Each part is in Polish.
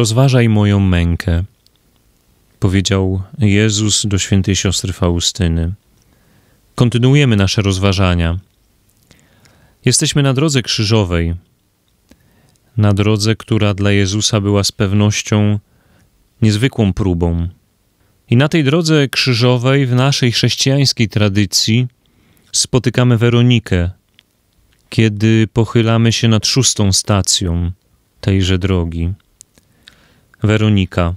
Rozważaj moją mękę, powiedział Jezus do świętej siostry Faustyny. Kontynuujemy nasze rozważania. Jesteśmy na drodze krzyżowej, na drodze, która dla Jezusa była z pewnością niezwykłą próbą. I na tej drodze krzyżowej, w naszej chrześcijańskiej tradycji, spotykamy Weronikę, kiedy pochylamy się nad szóstą stacją tejże drogi. Weronika.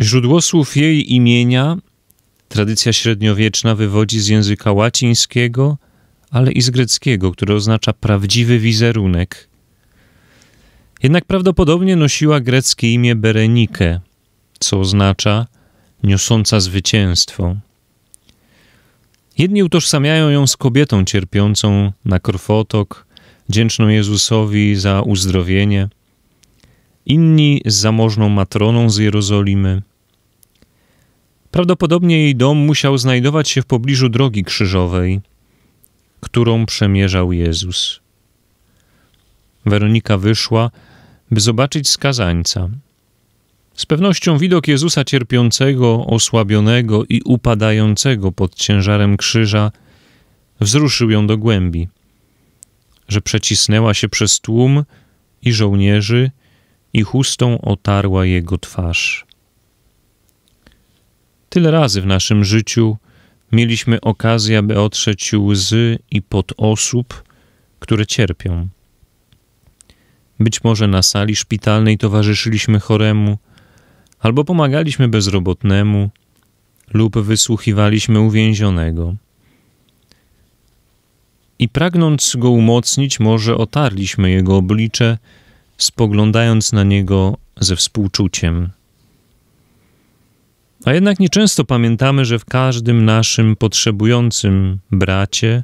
Źródło słów jej imienia, tradycja średniowieczna wywodzi z języka łacińskiego, ale i z greckiego, które oznacza prawdziwy wizerunek. Jednak prawdopodobnie nosiła greckie imię Berenike, co oznacza niosąca zwycięstwo. Jedni utożsamiają ją z kobietą cierpiącą na krwotok, wdzięczną Jezusowi za uzdrowienie – inni z zamożną matroną z Jerozolimy. Prawdopodobnie jej dom musiał znajdować się w pobliżu drogi krzyżowej, którą przemierzał Jezus. Weronika wyszła, by zobaczyć skazańca. Z pewnością widok Jezusa cierpiącego, osłabionego i upadającego pod ciężarem krzyża wzruszył ją do głębi, że przecisnęła się przez tłum i żołnierzy i chustą otarła jego twarz. Tyle razy w naszym życiu mieliśmy okazję, by otrzeć łzy i pod osób, które cierpią. Być może na sali szpitalnej towarzyszyliśmy choremu, albo pomagaliśmy bezrobotnemu, lub wysłuchiwaliśmy uwięzionego. I pragnąc go umocnić, może otarliśmy jego oblicze, spoglądając na niego ze współczuciem. A jednak nieczęsto pamiętamy, że w każdym naszym potrzebującym bracie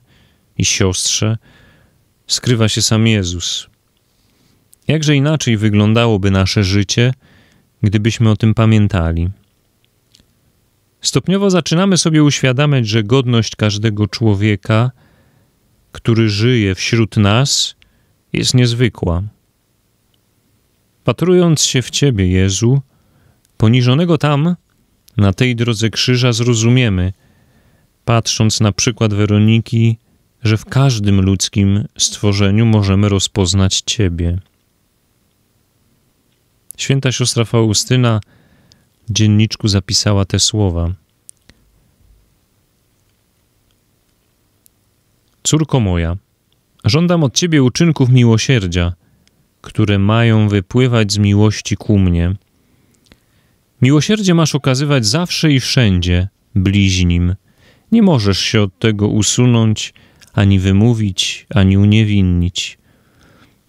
i siostrze skrywa się sam Jezus. Jakże inaczej wyglądałoby nasze życie, gdybyśmy o tym pamiętali? Stopniowo zaczynamy sobie uświadamiać, że godność każdego człowieka, który żyje wśród nas, jest niezwykła. Patrując się w Ciebie, Jezu, poniżonego tam, na tej drodze krzyża, zrozumiemy, patrząc na przykład Weroniki, że w każdym ludzkim stworzeniu możemy rozpoznać Ciebie. Święta siostra Faustyna w dzienniczku zapisała te słowa. Córko moja, żądam od Ciebie uczynków miłosierdzia – które mają wypływać z miłości ku mnie. Miłosierdzie masz okazywać zawsze i wszędzie, bliźnim. Nie możesz się od tego usunąć, ani wymówić, ani uniewinnić.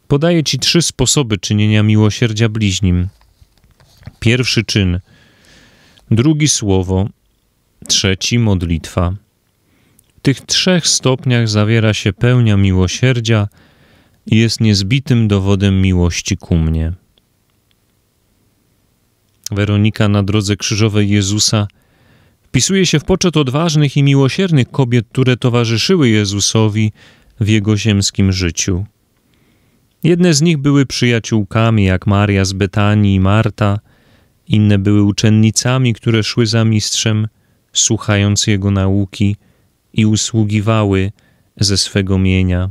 Podaję ci trzy sposoby czynienia miłosierdzia bliźnim. Pierwszy czyn, drugi słowo, trzeci modlitwa. W tych trzech stopniach zawiera się pełnia miłosierdzia, jest niezbitym dowodem miłości ku mnie. Weronika na drodze krzyżowej Jezusa wpisuje się w poczet odważnych i miłosiernych kobiet, które towarzyszyły Jezusowi w jego ziemskim życiu. Jedne z nich były przyjaciółkami, jak Maria z Betanii i Marta, inne były uczennicami, które szły za mistrzem, słuchając jego nauki i usługiwały ze swego mienia.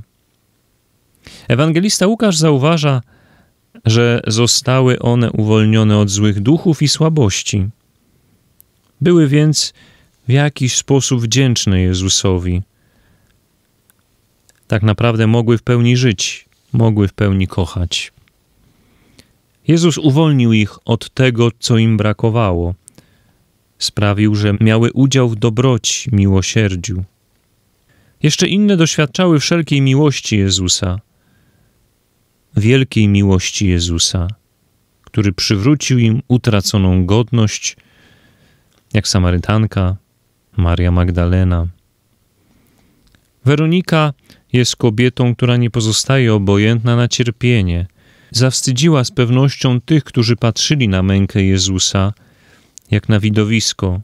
Ewangelista Łukasz zauważa, że zostały one uwolnione od złych duchów i słabości. Były więc w jakiś sposób wdzięczne Jezusowi. Tak naprawdę mogły w pełni żyć, mogły w pełni kochać. Jezus uwolnił ich od tego, co im brakowało. Sprawił, że miały udział w dobroci, miłosierdziu. Jeszcze inne doświadczały wszelkiej miłości Jezusa – wielkiej miłości Jezusa, który przywrócił im utraconą godność, jak Samarytanka, Maria Magdalena. Weronika jest kobietą, która nie pozostaje obojętna na cierpienie. Zawstydziła z pewnością tych, którzy patrzyli na mękę Jezusa, jak na widowisko.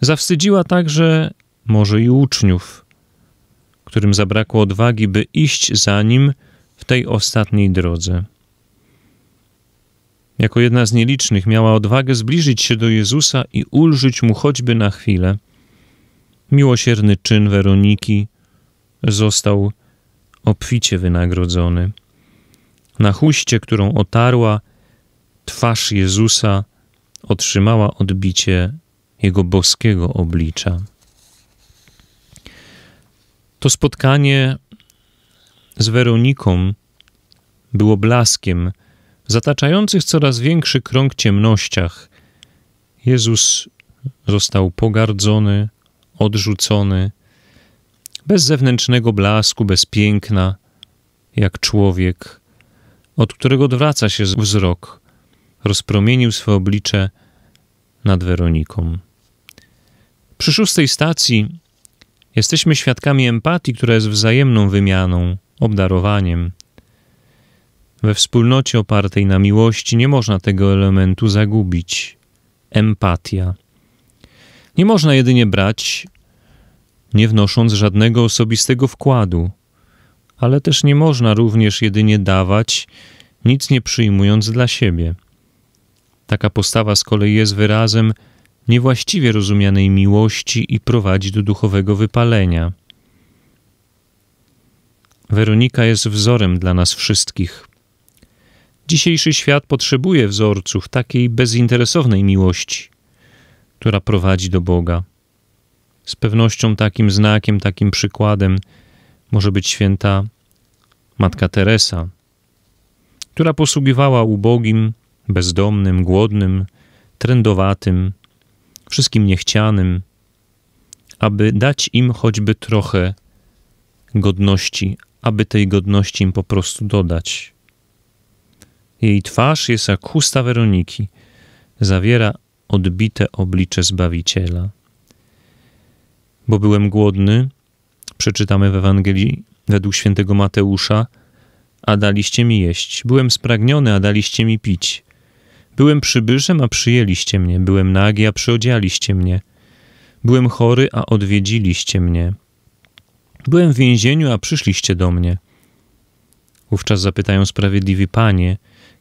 Zawstydziła także może i uczniów, którym zabrakło odwagi, by iść za nim w tej ostatniej drodze. Jako jedna z nielicznych miała odwagę zbliżyć się do Jezusa i ulżyć mu choćby na chwilę. Miłosierny czyn Weroniki został obficie wynagrodzony. Na huście, którą otarła, twarz Jezusa otrzymała odbicie jego boskiego oblicza. To spotkanie z Weroniką było blaskiem zataczających coraz większy krąg ciemnościach. Jezus został pogardzony, odrzucony, bez zewnętrznego blasku, bez piękna, jak człowiek, od którego odwraca się wzrok, rozpromienił swoje oblicze nad Weroniką. Przy szóstej stacji jesteśmy świadkami empatii, która jest wzajemną wymianą obdarowaniem. We wspólnocie opartej na miłości nie można tego elementu zagubić empatia. Nie można jedynie brać, nie wnosząc żadnego osobistego wkładu, ale też nie można również jedynie dawać, nic nie przyjmując dla siebie. Taka postawa z kolei jest wyrazem niewłaściwie rozumianej miłości i prowadzi do duchowego wypalenia. Weronika jest wzorem dla nas wszystkich. Dzisiejszy świat potrzebuje wzorców takiej bezinteresownej miłości, która prowadzi do Boga. Z pewnością takim znakiem, takim przykładem może być święta Matka Teresa, która posługiwała ubogim, bezdomnym, głodnym, trędowatym, wszystkim niechcianym, aby dać im choćby trochę godności, aby tej godności im po prostu dodać. Jej twarz jest jak chusta Weroniki, zawiera odbite oblicze Zbawiciela. Bo byłem głodny, przeczytamy w Ewangelii według świętego Mateusza, a daliście mi jeść. Byłem spragniony, a daliście mi pić. Byłem przybyszem, a przyjęliście mnie. Byłem nagi, a przyodzialiście mnie. Byłem chory, a odwiedziliście mnie. Byłem w więzieniu, a przyszliście do mnie. Wówczas zapytają sprawiedliwi panie,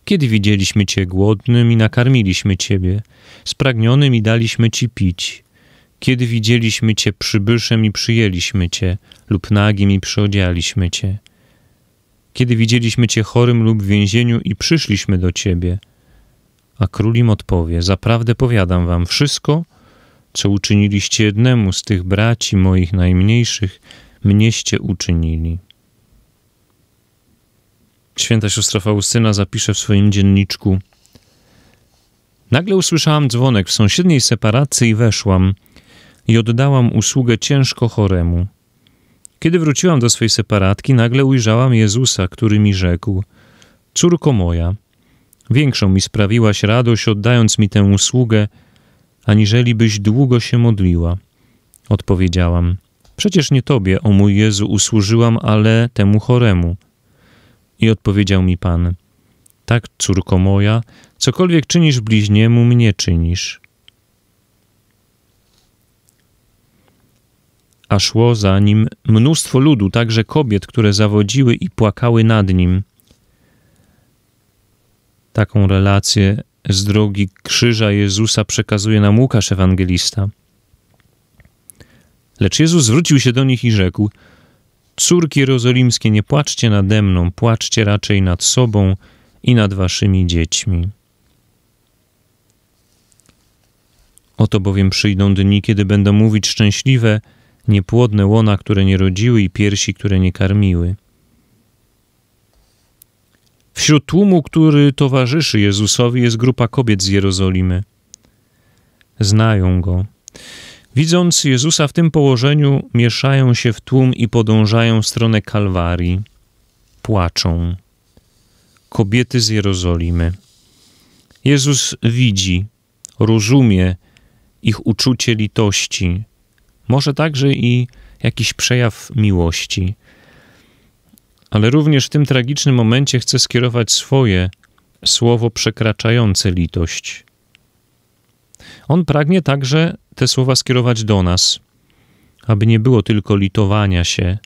kiedy widzieliśmy cię głodnym i nakarmiliśmy ciebie, spragnionym i daliśmy ci pić? Kiedy widzieliśmy cię przybyszem i przyjęliśmy cię, lub nagim i przyodzialiśmy cię? Kiedy widzieliśmy cię chorym lub w więzieniu i przyszliśmy do ciebie? A król im odpowie: Zaprawdę powiadam wam, wszystko, co uczyniliście jednemu z tych braci moich najmniejszych, mnieście uczynili. Święta siostra Faustyna zapisze w swoim dzienniczku: Nagle usłyszałam dzwonek w sąsiedniej separacji i weszłam i oddałam usługę ciężko choremu. Kiedy wróciłam do swej separatki, nagle ujrzałam Jezusa, który mi rzekł: Córko moja, większą mi sprawiłaś radość, oddając mi tę usługę, aniżeli byś długo się modliła. Odpowiedziałam: Przecież nie Tobie, o mój Jezu, usłużyłam, ale temu choremu. I odpowiedział mi Pan: Tak, córko moja, cokolwiek czynisz bliźniemu, mnie czynisz. A szło za nim mnóstwo ludu, także kobiet, które zawodziły i płakały nad nim. Taką relację z drogi krzyża Jezusa przekazuje nam Łukasz Ewangelista. Lecz Jezus zwrócił się do nich i rzekł: Córki jerozolimskie, nie płaczcie nade mną, płaczcie raczej nad sobą i nad waszymi dziećmi. Oto bowiem przyjdą dni, kiedy będą mówić szczęśliwe, niepłodne łona, które nie rodziły i piersi, które nie karmiły. Wśród tłumu, który towarzyszy Jezusowi, jest grupa kobiet z Jerozolimy. Znają go. Widząc Jezusa w tym położeniu, mieszają się w tłum i podążają w stronę Kalwarii. Płaczą. Kobiety z Jerozolimy. Jezus widzi, rozumie ich uczucie litości, może także i jakiś przejaw miłości. Ale również w tym tragicznym momencie chce skierować swoje słowo przekraczające litość on pragnie także te słowa skierować do nas, aby nie było tylko litowania się,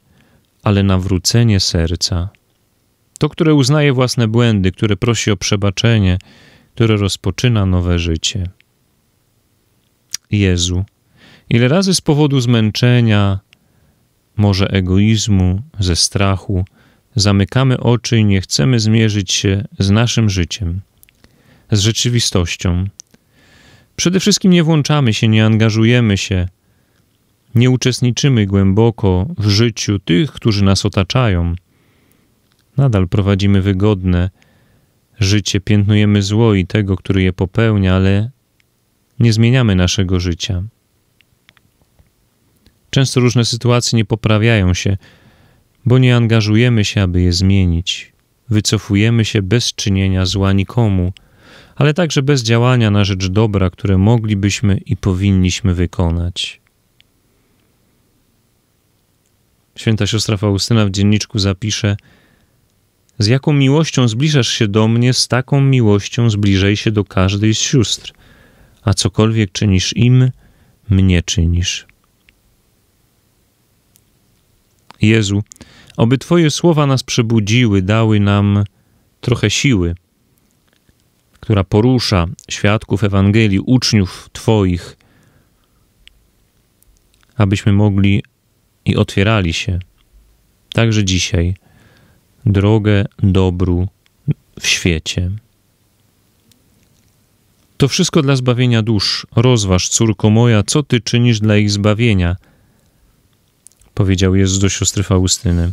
ale nawrócenie serca. To, które uznaje własne błędy, które prosi o przebaczenie, które rozpoczyna nowe życie. Jezu, ile razy z powodu zmęczenia, może egoizmu, ze strachu, zamykamy oczy i nie chcemy zmierzyć się z naszym życiem, z rzeczywistością, Przede wszystkim nie włączamy się, nie angażujemy się, nie uczestniczymy głęboko w życiu tych, którzy nas otaczają. Nadal prowadzimy wygodne życie, piętnujemy zło i tego, który je popełnia, ale nie zmieniamy naszego życia. Często różne sytuacje nie poprawiają się, bo nie angażujemy się, aby je zmienić. Wycofujemy się bez czynienia zła nikomu ale także bez działania na rzecz dobra, które moglibyśmy i powinniśmy wykonać. Święta siostra Faustyna w dzienniczku zapisze: Z jaką miłością zbliżasz się do mnie, z taką miłością zbliżaj się do każdej z sióstr, a cokolwiek czynisz im, mnie czynisz. Jezu, oby Twoje słowa nas przebudziły, dały nam trochę siły która porusza świadków Ewangelii, uczniów Twoich, abyśmy mogli i otwierali się także dzisiaj drogę dobru w świecie. To wszystko dla zbawienia dusz. Rozważ, córko moja, co ty czynisz dla ich zbawienia, powiedział Jezus do siostry Faustyny.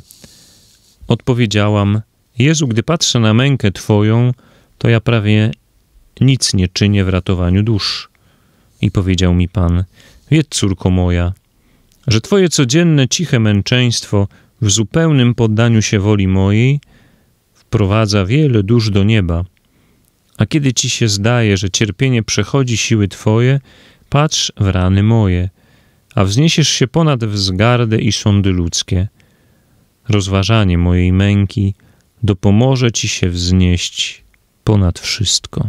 Odpowiedziałam: Jezu, gdy patrzę na mękę Twoją to ja prawie nic nie czynię w ratowaniu dusz. I powiedział mi Pan, wiedz, córko moja, że Twoje codzienne ciche męczeństwo w zupełnym poddaniu się woli mojej wprowadza wiele dusz do nieba. A kiedy Ci się zdaje, że cierpienie przechodzi siły Twoje, patrz w rany moje, a wzniesiesz się ponad wzgardę i sądy ludzkie. Rozważanie mojej męki dopomoże Ci się wznieść ponad wszystko.